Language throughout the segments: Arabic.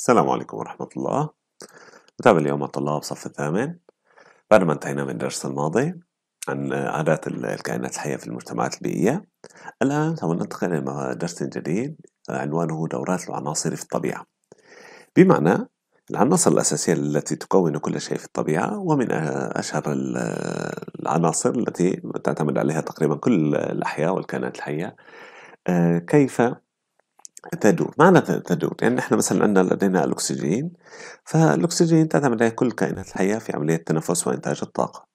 السلام عليكم ورحمة الله نتابع اليوم الطلاب صف الثامن بعد ما انتهينا من الدرس الماضي عن عادات الكائنات الحية في المجتمعات البيئية الآن سوف ننتقل إلى درس جديد عنوانه دورات العناصر في الطبيعة بمعنى العناصر الأساسية التي تكون كل شيء في الطبيعة ومن أشهر العناصر التي تعتمد عليها تقريبا كل الأحياء والكائنات الحية آه، كيف تدور معنى تدور يعني نحن مثلا عندنا لدينا الأكسجين فالأكسجين تعتمد عليه كل الكائنات الحية في عملية التنفس وإنتاج الطاقة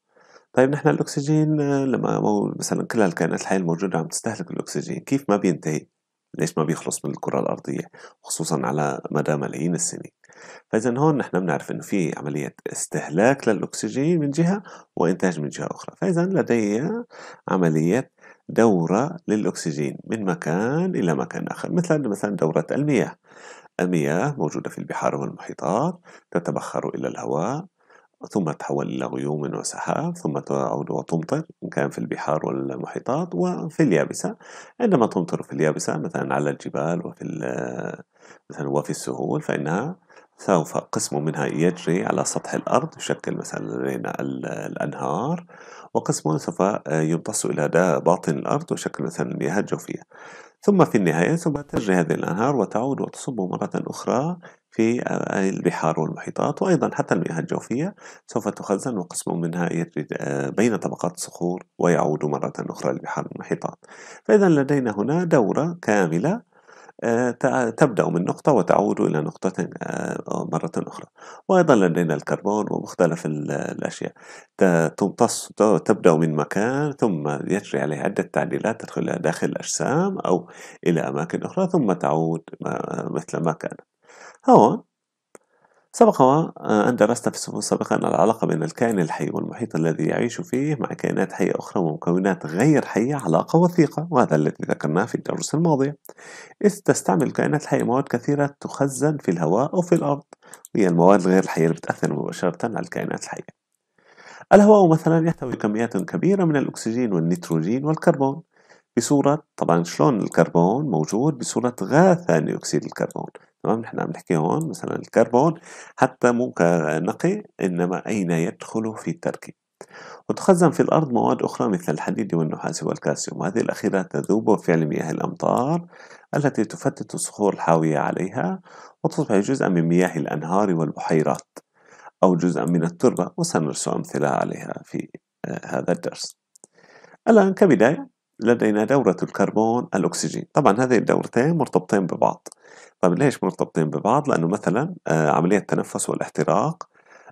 طيب نحن الأكسجين لما مثلا كل الكائنات الحية الموجودة عم تستهلك الأكسجين كيف ما بينتهي ليش ما بيخلص من الكرة الأرضية خصوصا على مدى ملايين السنين فإذا هون نحن بنعرف إنه في عملية استهلاك للأكسجين من جهة وإنتاج من جهة أخرى فإذا لدي عملية دورة للأكسجين من مكان إلى مكان آخر مثل مثلا دورة المياه المياه موجودة في البحار والمحيطات تتبخر إلى الهواء ثم تتحول إلى غيوم وسحاب ثم تعود وتمطر إن كان في البحار والمحيطات وفي اليابسة عندما تمطر في اليابسة مثلا على الجبال وفي مثلا وفي السهول فإنها سوف قسم منها يجري على سطح الأرض يشكل مثلا لدينا الأنهار وقسم سوف آه، يمتص إلى باطن الأرض ويشكل مثلا المياه الجوفية ثم في النهاية سوف تجري هذه الأنهار وتعود وتصب مرة أخرى في آه، البحار والمحيطات وأيضا حتى المياه الجوفية سوف تخزن وقسم منها يجري آه، بين طبقات الصخور ويعود مرة أخرى للبحار والمحيطات فإذا لدينا هنا دورة كاملة آه، تبدأ من نقطة وتعود إلى نقطة آه، آه، مرة أخرى وأيضا لدينا الكربون ومختلف الأشياء تمتص تبدأ من مكان ثم يجري عليه عدة تعديلات تدخل داخل الأجسام أو إلى أماكن أخرى ثم تعود مثل ما كانت هون سبق وأن آه، درسنا في السفن السابقة أن العلاقة بين الكائن الحي والمحيط الذي يعيش فيه مع كائنات حية أخرى ومكونات غير حية علاقة وثيقة وهذا الذي ذكرناه في الدروس الماضية إذ تستعمل الكائنات الحية مواد كثيرة تخزن في الهواء أو في الأرض وهي المواد الغير الحية اللي بتأثر مباشرة على الكائنات الحية الهواء مثلا يحتوي كميات كبيرة من الأكسجين والنيتروجين والكربون بصورة طبعا شلون الكربون موجود بصورة غاز ثاني أكسيد الكربون تمام نحن عم نحكي هون مثلا الكربون حتى مو كنقي انما اين يدخل في التركيب وتخزن في الأرض مواد أخرى مثل الحديد والنحاس والكالسيوم وهذه الأخيرة تذوب بفعل مياه الأمطار التي تفتت الصخور الحاوية عليها وتصبح جزءا من مياه الأنهار والبحيرات أو جزءا من التربة وسنرسم أمثلة عليها في آه، هذا الدرس الآن كبداية لدينا دورة الكربون الأكسجين طبعا هذه الدورتين مرتبطين ببعض طيب ليش مرتبطين ببعض؟ لأنه مثلا آه، عملية التنفس والاحتراق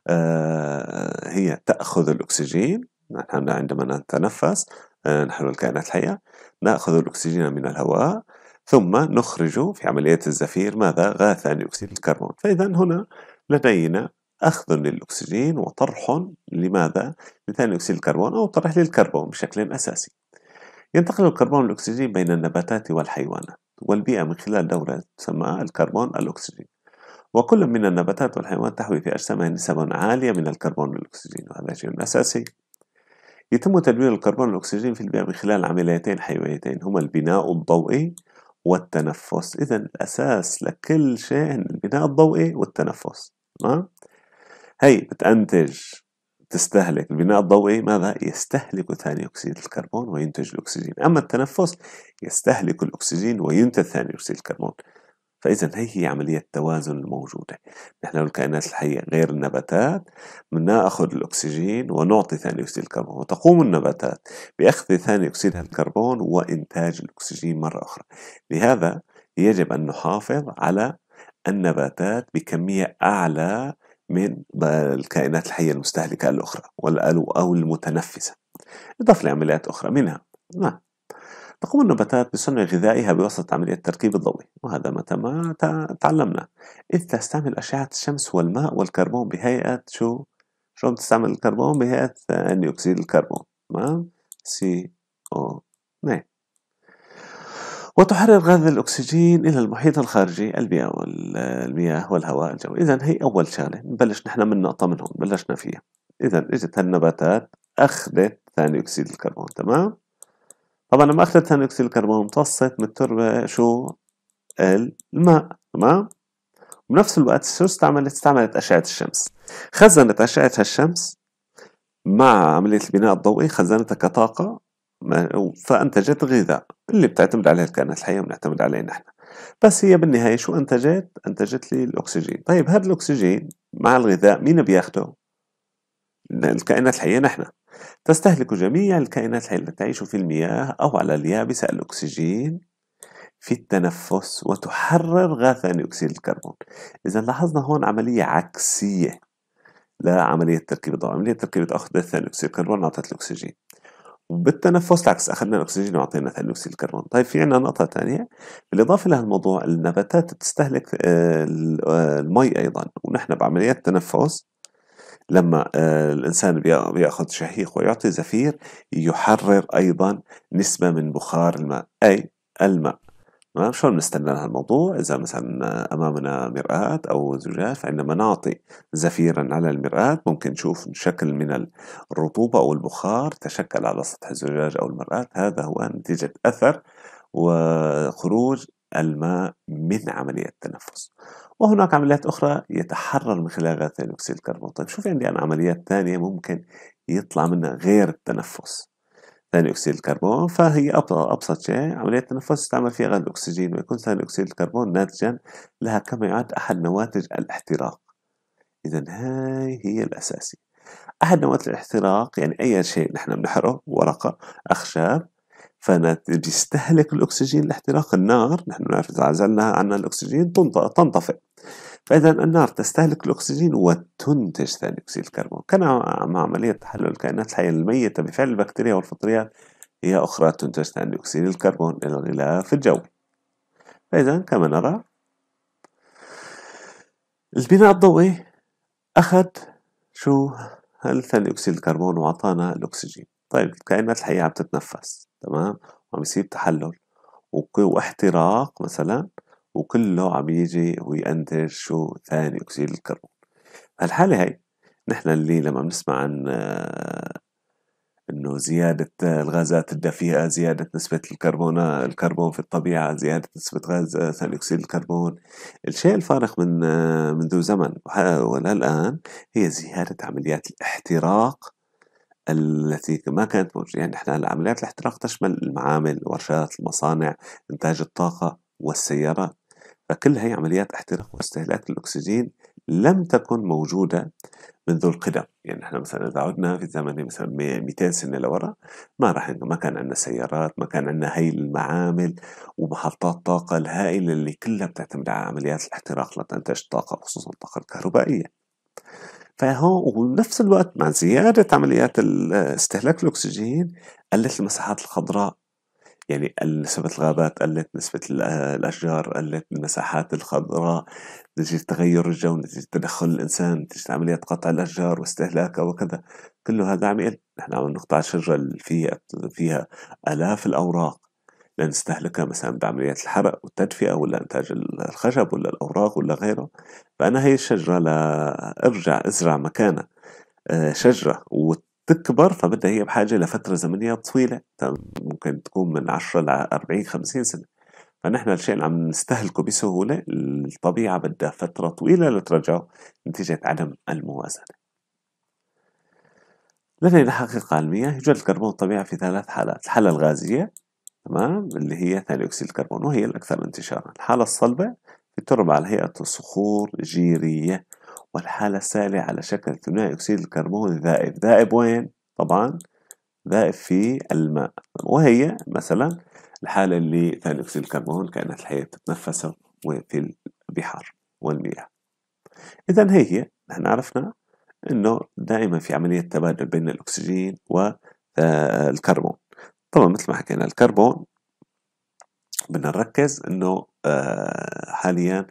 آه، هي تأخذ الأكسجين نحن عندما نتنفس آه، نحن الكائنات الحية نأخذ الأكسجين من الهواء ثم نخرج في عملية الزفير ماذا؟ غاز ثاني أكسيد الكربون فإذا هنا لدينا أخذ للأكسجين وطرح لماذا؟ لثاني أكسيد الكربون أو طرح للكربون بشكل أساسي ينتقل الكربون والأكسجين بين النباتات والحيوانات والبيئة من خلال دورة تسمى الكربون الأكسجين وكل من النباتات والحيوانات تحوي في أجسامها نسبا عالية من الكربون والأكسجين وهذا شيء أساسي يتم تدوير الكربون والأكسجين في البيئة من خلال عمليتين حيويتين هما البناء الضوئي والتنفس إذا الأساس لكل شيء البناء الضوئي والتنفس تمام هي بتأنتج تستهلك البناء الضوئي ماذا؟ يستهلك ثاني أكسيد الكربون وينتج الأكسجين أما التنفس يستهلك الأكسجين وينتج ثاني أكسيد الكربون فإذا هي هي عملية التوازن الموجودة نحن الكائنات الحية غير النباتات نأخذ الأكسجين ونعطي ثاني أكسيد الكربون وتقوم النباتات بأخذ ثاني أكسيد الكربون وإنتاج الأكسجين مرة أخرى لهذا يجب أن نحافظ على النباتات بكمية أعلى من الكائنات الحية المستهلكة الأخرى أو المتنفسة إضافة لعمليات أخرى منها نعم تقوم النباتات بصنع غذائها بواسطة عملية التركيب الضوئي وهذا ما ما تعلمنا إذ تستعمل أشعة الشمس والماء والكربون بهيئة شو شو بتستعمل الكربون بهيئة أنيوكسيد آه، الكربون تمام سي أو نعم وتحرر غاز الأكسجين إلى المحيط الخارجي البيئة والمياه والهواء الجوي إذا هي أول شغلة نبلش نحن من نقطة منهم بلشنا فيها إذا إجت هالنباتات أخذت ثاني أكسيد الكربون تمام طبعا لما أخذت ثاني أكسيد الكربون امتصت من التربة شو الماء تمام بنفس الوقت شو استعملت استعملت أشعة الشمس خزنت أشعة الشمس مع عملية البناء الضوئي خزنتها كطاقة فأنتجت غذاء اللي بتعتمد عليه الكائنات الحية وبنعتمد عليه نحن بس هي بالنهاية شو أنتجت؟ أنتجت لي الأكسجين طيب هذا الأكسجين مع الغذاء مين بياخده؟ الكائنات الحية نحن تستهلك جميع الكائنات الحية التي تعيش في المياه أو على اليابسة الأكسجين في التنفس وتحرر غاز ثاني أكسيد الكربون إذا لاحظنا هون عملية عكسية لعملية تركيب الضوء عملية تركيب اخذت ثاني أكسيد الكربون أعطت الأكسجين بالتنفس العكس اخذنا الاكسجين واعطينا ثاني اكسيد الكربون طيب في عندنا نقطه ثانيه بالاضافه لهالموضوع النباتات تستهلك آه، آه، المي ايضا ونحن بعمليات التنفس لما آه، الانسان بياخذ شهيق ويعطي زفير يحرر ايضا نسبه من بخار الماء اي الماء شلون بنستنى هالموضوع إذا مثلا أمامنا مرآة أو زجاج فعندما نعطي زفيرا على المرآة ممكن نشوف شكل من الرطوبة أو البخار تشكل على سطح الزجاج أو المرآة هذا هو نتيجة أثر وخروج الماء من عملية التنفس وهناك عمليات أخرى يتحرر من خلال ثاني أكسيد الكربون طيب شوف عندي أنا عمليات ثانية ممكن يطلع منها غير التنفس ثاني أكسيد الكربون فهي أبسط شيء عملية التنفس تستعمل فيها غاز الأكسجين ويكون ثاني أكسيد الكربون ناتجا لها كما يعد أحد نواتج الاحتراق إذا هاي هي الاساسي أحد نواتج الاحتراق يعني أي شيء نحن بنحرق ورقة أخشاب فبيستهلك الأكسجين الاحتراق النار نحن بنعرف إذا عزلنا عنا الأكسجين تنطفئ فإذا النار تستهلك الأكسجين وتنتج ثاني أكسيد الكربون كما مع عملية تحلل الكائنات الحية الميتة بفعل البكتيريا والفطريات هي أخرى تنتج ثاني أكسيد الكربون إلى الغلاف الجوي فإذا كما نرى البناء الضوئي أخذ شو ثاني أكسيد الكربون وأعطانا الأكسجين طيب الكائنات الحية عم تتنفس تمام وعم يصير تحلل واحتراق مثلا وكله عم يجي وينتج شو ثاني أكسيد الكربون الحالة هاي نحن اللي لما بنسمع عن آه، انه زيادة آه، الغازات الدفيئة زيادة نسبة الكربون الكربون في الطبيعة زيادة نسبة غاز آه، ثاني أكسيد الكربون الشيء الفارق من منذ زمن ولا الآن هي زيادة عمليات الاحتراق التي ما كانت موجودة يعني نحن عمليات الاحتراق تشمل المعامل ورشات المصانع إنتاج الطاقة والسيارات فكل هي عمليات احتراق واستهلاك الاكسجين لم تكن موجودة منذ القدم يعني نحن مثلا إذا عدنا في زمن مثلا 200 سنة لورا ما راح ما كان عندنا سيارات ما كان عندنا هي المعامل ومحطات طاقة الهائلة اللي كلها بتعتمد على عمليات الاحتراق لتنتج طاقة خصوصا الطاقة الكهربائية فهون وبنفس الوقت مع زيادة عمليات استهلاك الأكسجين قلت المساحات الخضراء يعني نسبة الغابات قلت نسبة الأشجار قلت المساحات الخضراء نتيجة تغير الجو نتيجة تدخل الإنسان نتيجة عمليات قطع الأشجار واستهلاكها وكذا كله هذا عم يقل نحن عم نقطع الشجرة اللي فيها, فيها آلاف الأوراق لنستهلكها مثلا بعمليات الحرق والتدفئة ولا إنتاج الخشب ولا الأوراق ولا غيره فأنا هي الشجرة لأرجع أزرع مكانها آه، شجرة تكبر فبدها هي بحاجة لفترة زمنية طويلة ممكن تكون من 10 ل 40 50 سنة فنحن الشيء اللي عم نستهلكه بسهولة الطبيعة بدها فترة طويلة لترجعه نتيجة عدم الموازنة لدينا حقيقة علمية يوجد الكربون الطبيعي في ثلاث حالات الحالة الغازية تمام اللي هي ثاني أكسيد الكربون وهي الأكثر انتشارا الحالة الصلبة في على هيئة صخور جيرية والحالة السائلة على شكل ثنائي أكسيد الكربون ذائب ذائب وين؟ طبعا ذائب في الماء وهي مثلا الحالة اللي ثاني أكسيد الكربون كانت الحياة تتنفس في البحار والمياه إذا هي هي نحن عرفنا أنه دائما في عملية تبادل بين الأكسجين والكربون آه، طبعا مثل ما حكينا الكربون بدنا نركز أنه آه، حاليا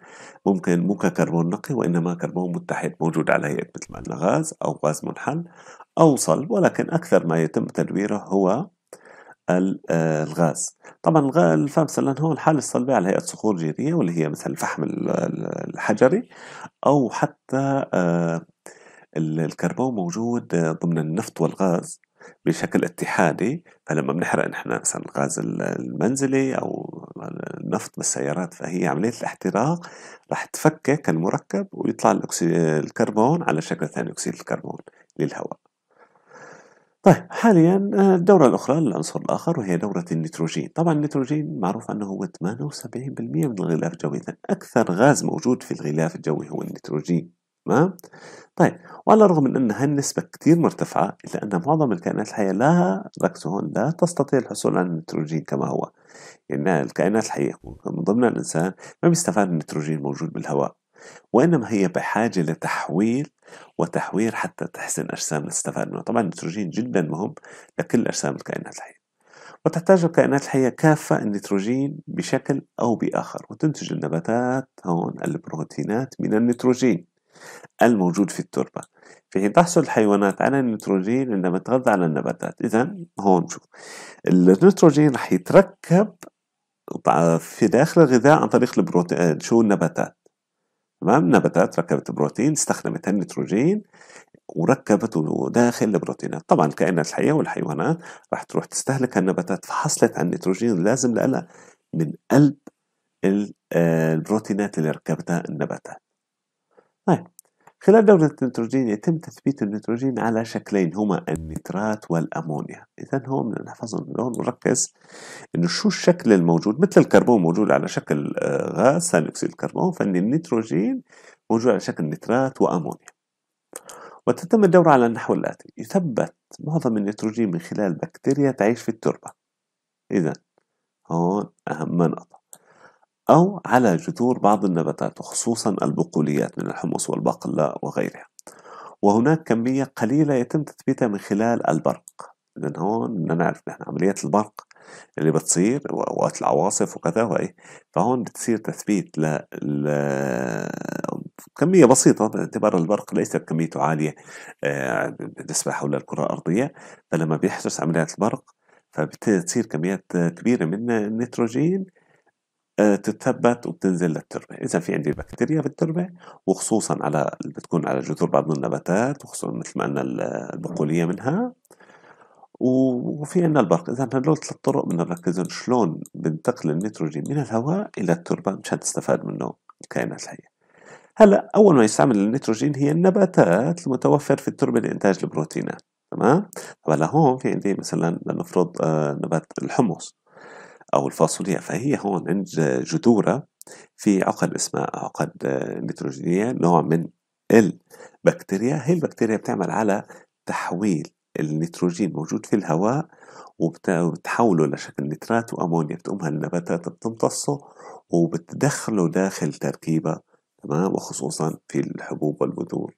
ممكن مو ككربون نقي وإنما كربون متحد موجود على هيئة مثل ما قلنا غاز أو غاز منحل أو صلب ولكن أكثر ما يتم تدويره هو آه، الغاز طبعا لان هو الحالة الصلبة على هيئة صخور جيرية واللي هي مثل الفحم الحجري أو حتى آه، الكربون موجود ضمن النفط والغاز بشكل اتحادي فلما بنحرق نحن مثلا الغاز المنزلي او النفط بالسيارات فهي عمليه الاحتراق رح تفكك المركب ويطلع الكربون على شكل ثاني اكسيد الكربون للهواء طيب حاليا الدورة آه، الأخرى للعنصر الآخر وهي دورة النيتروجين طبعا النيتروجين معروف أنه هو 78% من الغلاف الجوي إذا أكثر غاز موجود في الغلاف الجوي هو النيتروجين تمام؟ طيب وعلى الرغم من أن هالنسبة كتير مرتفعة إلا أن معظم الكائنات الحية لا ركزوا هون لا تستطيع الحصول على النيتروجين كما هو يعني الكائنات الحية من ضمنها الإنسان ما بيستفاد من النيتروجين الموجود بالهواء وإنما هي بحاجة لتحويل وتحوير حتى تحسن أجسام تستفاد منه طبعا النيتروجين جدا مهم لكل أجسام الكائنات الحية وتحتاج الكائنات الحية كافة النيتروجين بشكل أو بآخر وتنتج النباتات هون البروتينات من النيتروجين الموجود في التربة فهي تحصل الحيوانات على النيتروجين عندما تغذى على النباتات إذا هون شوف النيتروجين رح يتركب في داخل الغذاء عن طريق البروتين شو النباتات تمام النباتات ركبت بروتين استخدمت النيتروجين وركبته داخل البروتينات طبعا الكائنات الحية والحيوانات رح تروح تستهلك النباتات فحصلت على النيتروجين لازم لها من قلب آه، البروتينات اللي ركبتها النباتات طيب خلال دورة النيتروجين يتم تثبيت النيتروجين على شكلين هما النترات والأمونيا إذا هو بدنا نحفظهم لهون ونركز إنه شو الشكل الموجود مثل الكربون موجود على شكل آه، غاز ثاني أكسيد الكربون فإن النيتروجين موجود على شكل نترات وأمونيا وتتم الدورة على النحو الآتي يثبت معظم النيتروجين من خلال بكتيريا تعيش في التربة إذا هون أهم نقطة أو على جذور بعض النباتات وخصوصا البقوليات من الحمص والبقلاء وغيرها وهناك كمية قليلة يتم تثبيتها من خلال البرق لأن هون بدنا نعرف نحن عملية البرق اللي بتصير وقت العواصف وكذا وهي فهون بتصير تثبيت ل... ل... كمية بسيطة باعتبار البرق ليست كميته عالية بالنسبة آه، حول الكرة الأرضية فلما بيحدث عمليات البرق فبتصير كميات كبيرة من النيتروجين آه، تتثبت وبتنزل للتربة إذا في عندي بكتيريا بالتربة وخصوصا على بتكون على جذور بعض النباتات وخصوصا مثل ما قلنا البقولية منها وفي عندنا البرق إذا هدول ثلاث طرق بدنا نركزهم شلون بنتقل النيتروجين من الهواء إلى التربة مشان تستفاد منه الكائنات الحية هلا أول ما يستعمل النيتروجين هي النباتات المتوفر في التربة لإنتاج البروتينات تمام؟ طبعا هون في عندي مثلا لنفرض آه، نبات الحمص أو الفاصوليا فهي هون عند جذورها في عقد اسمها عقد نيتروجينية نوع من البكتيريا هي البكتيريا بتعمل على تحويل النيتروجين موجود في الهواء وبتحوله لشكل نترات وأمونيا بتقومها النباتات بتمتصه وبتدخله داخل تركيبها تمام وخصوصا في الحبوب والبذور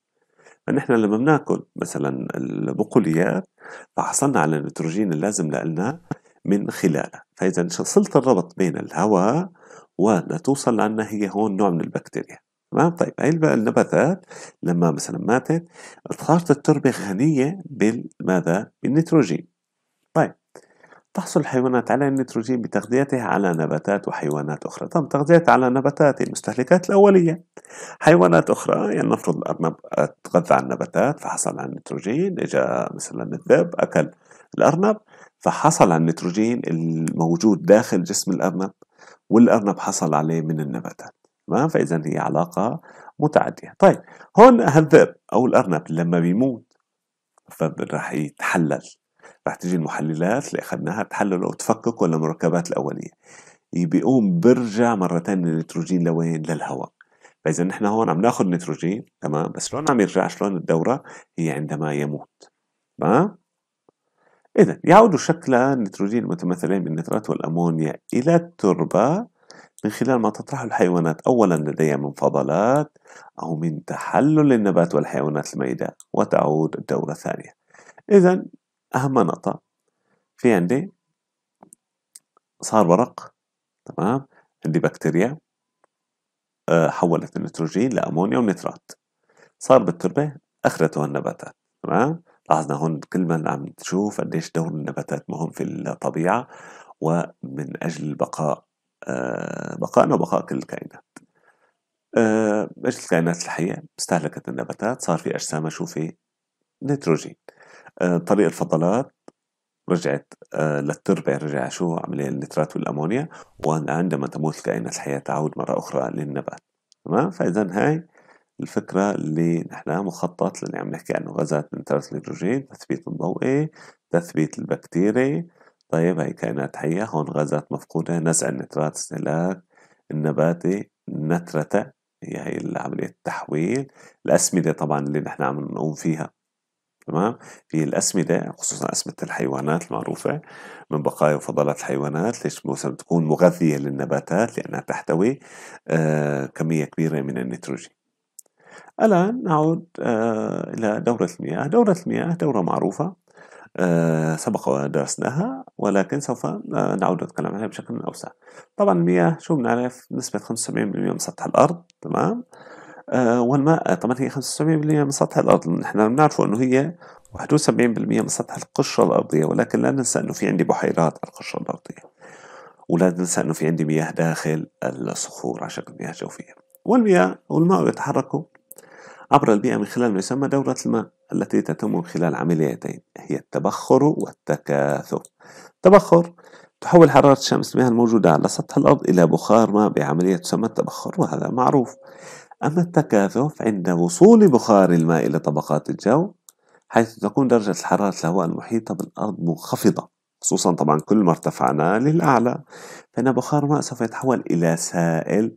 فنحن لما بناكل مثلا البقوليات فحصلنا على النيتروجين اللازم لنا من خلاله فإذا شصلت الربط بين الهواء وما توصل لعنا هي هون نوع من البكتيريا تمام طيب هاي النباتات لما مثلا ماتت صارت التربة غنية بالماذا بالنيتروجين تحصل الحيوانات على النيتروجين بتغذيتها على نباتات وحيوانات أخرى تم تغذيتها على نباتات المستهلكات الأولية حيوانات أخرى يعني نفرض الأرنب تغذى على النباتات فحصل على النيتروجين إجا مثلا الذئب أكل الأرنب فحصل على النيتروجين الموجود داخل جسم الأرنب والأرنب حصل عليه من النباتات تمام فإذا هي علاقة متعدية طيب هون هالذئب أو الأرنب لما بيموت فراح يتحلل رح تيجي المحللات اللي أخذناها تحلل وتفكك ولا الأولية بيقوم برجع مرة ثانيه النيتروجين لوين للهواء فإذا نحن هون عم ناخذ نيتروجين تمام بس شلون عم يرجع شلون الدورة هي عندما يموت تمام إذا يعود شكل النيتروجين المتمثلين بالنترات والأمونيا إلى التربة من خلال ما تطرحه الحيوانات أولا لديها من فضلات أو من تحلل النبات والحيوانات الميتة وتعود الدورة ثانية إذا أهم نقطة في عندي صار ورق تمام عندي بكتيريا آه، حولت النيتروجين لأمونيا ونترات صار بالتربة أخرته النباتات تمام لاحظنا هون كل ما عم تشوف قديش دور النباتات مهم في الطبيعة ومن أجل بقاء آه، بقائنا وبقاء كل الكائنات آه، أجل الكائنات الحية استهلكت النباتات صار في أجسامها شو في نيتروجين آه، طريق الفضلات رجعت آه، للتربة رجع شو عمل النترات والأمونيا وعندما تموت الكائنات الحية تعود مرة أخرى للنبات تمام فإذا هاي الفكرة اللي نحن مخطط للي عم نحكي عنه غازات من ثلاث الهيدروجين تثبيت الضوئي تثبيت البكتيري طيب هاي كائنات حية هون غازات مفقودة نزع النترات استهلاك النباتي نترة هي هي عملية التحويل الأسمدة طبعا اللي نحن عم نقوم فيها تمام في الأسمدة خصوصا أسمدة الحيوانات المعروفة من بقايا وفضلات الحيوانات ليش مثلا تكون مغذية للنباتات لأنها تحتوي آه، كمية كبيرة من النيتروجين الآن نعود آه، إلى دورة المياه دورة المياه دورة معروفة آه، سبق ودرسناها ولكن سوف نعود نتكلم عنها بشكل أوسع طبعا المياه شو بنعرف نسبة 75% من سطح الأرض تمام آه، والماء طبعا هي 75% من سطح الأرض نحن بنعرفه أنه هي 71% من سطح القشرة الأرضية ولكن لا ننسى أنه في عندي بحيرات على القشرة الأرضية ولا ننسى أنه في عندي مياه داخل الصخور على شكل مياه جوفية والمياه والماء يتحركوا عبر البيئة من خلال ما يسمى دورة الماء التي تتم من خلال عمليتين هي التبخر والتكاثر التبخر تحول حرارة الشمس المياه الموجودة على سطح الأرض إلى بخار ماء بعملية تسمى التبخر وهذا معروف أما التكاثف عند وصول بخار الماء إلى طبقات الجو حيث تكون درجة حرارة الهواء المحيطة بالأرض منخفضة خصوصا طبعا كل ما ارتفعنا للأعلى فإن بخار الماء سوف يتحول إلى سائل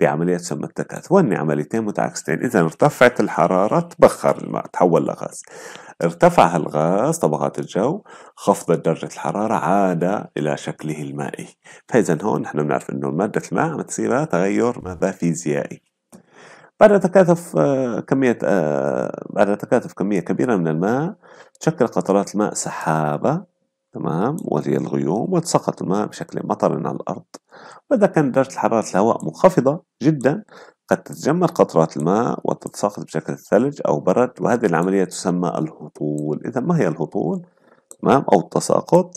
بعملية تسمى التكاثف وأن عمليتين متعاكستين إذا ارتفعت الحرارة تبخر الماء تحول لغاز ارتفع الغاز طبقات الجو خفضت درجة الحرارة عاد إلى شكله المائي فإذا هون نحن بنعرف أنه مادة الماء عم تصير تغير ماذا فيزيائي بعد تكاثف آه، كمية آه، بعد تكاثف كمية كبيرة من الماء تشكل قطرات الماء سحابة تمام وهي الغيوم وتسقط الماء بشكل مطر على الأرض وإذا كانت درجة حرارة الهواء منخفضة جدا قد تتجمد قطرات الماء وتتساقط بشكل ثلج أو برد وهذه العملية تسمى الهطول إذا ما هي الهطول؟ تمام أو التساقط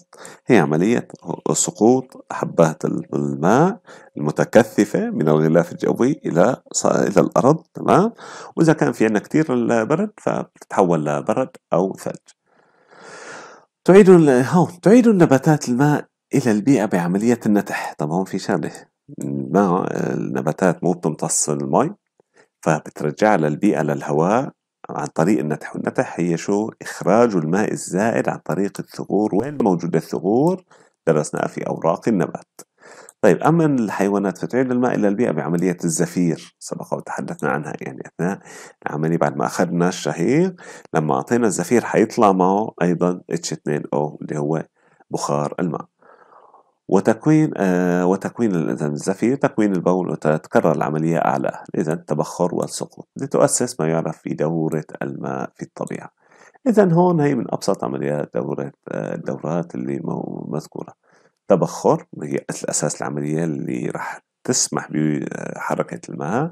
هي عملية سقوط حبات الماء المتكثفة من الغلاف الجوي إلى إلى الأرض تمام وإذا كان في عندنا كثير البرد فبتتحول لبرد أو ثلج تعيد هون تعيد النباتات الماء إلى البيئة بعملية النتح طبعا هون في شغلة النباتات مو بتمتص المي فبترجع للبيئة للهواء عن طريق النتح والنتح هي شو إخراج الماء الزائد عن طريق الثغور وين موجودة الثغور درسناها في أوراق النبات طيب أما الحيوانات فتعيد الماء إلى البيئة بعملية الزفير سبق وتحدثنا عنها يعني أثناء العملية بعد ما أخذنا الشهيق لما أعطينا الزفير حيطلع معه أيضا H2O اللي هو بخار الماء وتكوين آه وتكوين الزفير تكوين البول وتتكرر العملية أعلى إذا التبخر والسقوط لتؤسس ما يعرف بدورة الماء في الطبيعة إذا هون هي من أبسط عمليات دورة آه، الدورات اللي مذكورة تبخر هي الأساس العملية اللي راح تسمح بحركة الماء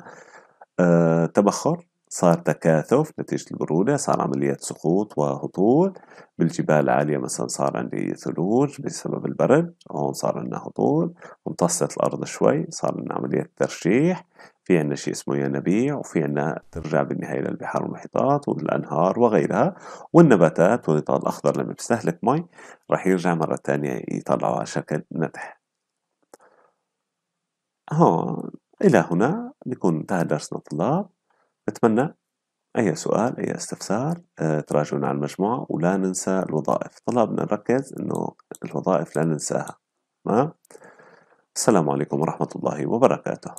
آه تبخر صار تكاثف نتيجة البرودة صار عملية سقوط وهطول بالجبال العالية مثلا صار عندي ثلوج بسبب البرد هون صار عندنا هطول امتصت الأرض شوي صار عندنا عملية ترشيح في عندنا شيء اسمه ينابيع وفي عندنا ترجع بالنهاية للبحار والمحيطات والأنهار وغيرها والنباتات والغطاء الأخضر لما بيستهلك مي راح يرجع مرة تانية يطلعه على شكل نتح هون إلى هنا بيكون انتهى درسنا طلاب أتمنى أي سؤال أي استفسار آه، تراجعونا على المجموعة ولا ننسى الوظائف طلبنا نركز أنه الوظائف لا ننساها تمام السلام عليكم ورحمة الله وبركاته